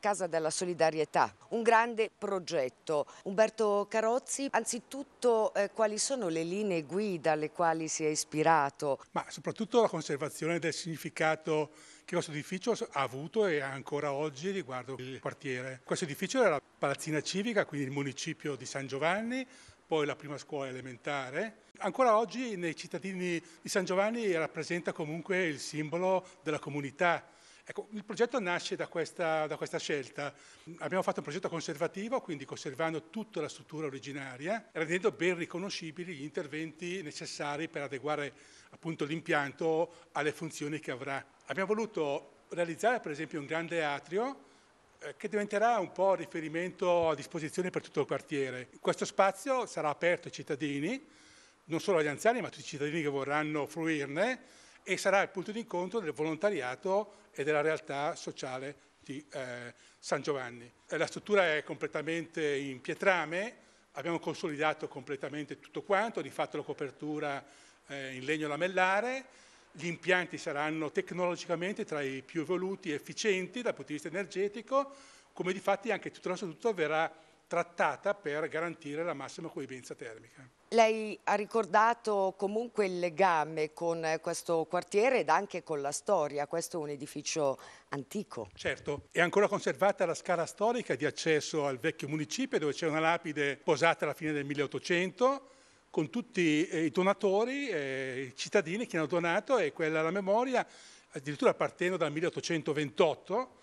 Casa della Solidarietà, un grande progetto. Umberto Carozzi, anzitutto eh, quali sono le linee guida alle quali si è ispirato? Ma soprattutto la conservazione del significato che questo edificio ha avuto e ha ancora oggi riguardo il quartiere. Questo edificio era la palazzina civica, quindi il municipio di San Giovanni, poi la prima scuola elementare. Ancora oggi nei cittadini di San Giovanni rappresenta comunque il simbolo della comunità Ecco, il progetto nasce da questa, da questa, scelta. Abbiamo fatto un progetto conservativo, quindi conservando tutta la struttura originaria, rendendo ben riconoscibili gli interventi necessari per adeguare appunto, l'impianto alle funzioni che avrà. Abbiamo voluto realizzare per esempio un grande atrio eh, che diventerà un po' riferimento a disposizione per tutto il quartiere. Questo spazio sarà aperto ai cittadini, non solo agli anziani ma a tutti i cittadini che vorranno fruirne e sarà il punto di incontro del volontariato e della realtà sociale di eh, San Giovanni. Eh, la struttura è completamente in pietrame, abbiamo consolidato completamente tutto quanto, di fatto la copertura eh, in legno lamellare, gli impianti saranno tecnologicamente tra i più evoluti e efficienti dal punto di vista energetico, come di fatto anche tutto il nostro tutto verrà trattata per garantire la massima coerenza termica. Lei ha ricordato comunque il legame con questo quartiere ed anche con la storia, questo è un edificio antico. Certo, è ancora conservata la scala storica di accesso al vecchio municipio dove c'è una lapide posata alla fine del 1800 con tutti eh, i donatori, eh, i cittadini che hanno donato e quella alla memoria addirittura partendo dal 1828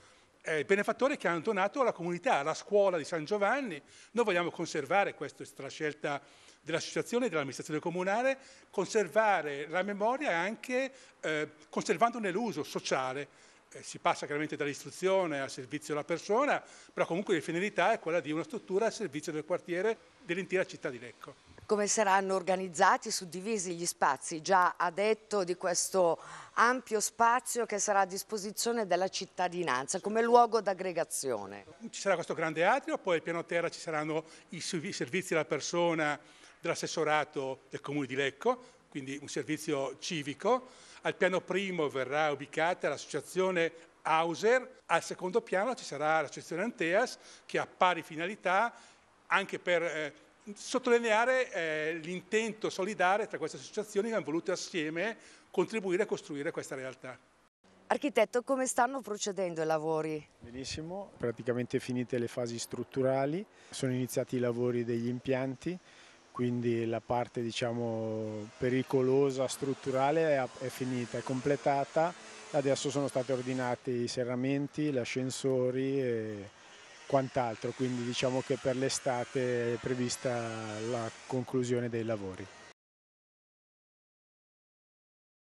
eh, benefattore che hanno donato alla comunità, alla scuola di San Giovanni. Noi vogliamo conservare, questa è la scelta dell'associazione e dell'amministrazione comunale, conservare la memoria anche eh, conservandone l'uso sociale. Eh, si passa chiaramente dall'istruzione al servizio della persona, però comunque la finalità è quella di una struttura al servizio del quartiere dell'intera città di Lecco come saranno organizzati e suddivisi gli spazi, già ha detto di questo ampio spazio che sarà a disposizione della cittadinanza come luogo d'aggregazione. Ci sarà questo grande atrio, poi al piano terra ci saranno i servizi alla persona dell'assessorato del comune di Lecco, quindi un servizio civico. Al piano primo verrà ubicata l'associazione Hauser, al secondo piano ci sarà l'associazione Anteas che ha pari finalità anche per... Eh, sottolineare eh, l'intento solidale tra queste associazioni che hanno voluto assieme contribuire a costruire questa realtà. Architetto, come stanno procedendo i lavori? Benissimo, praticamente finite le fasi strutturali, sono iniziati i lavori degli impianti, quindi la parte diciamo, pericolosa strutturale è, è finita, è completata, adesso sono stati ordinati i serramenti, gli ascensori e quant'altro, quindi diciamo che per l'estate è prevista la conclusione dei lavori.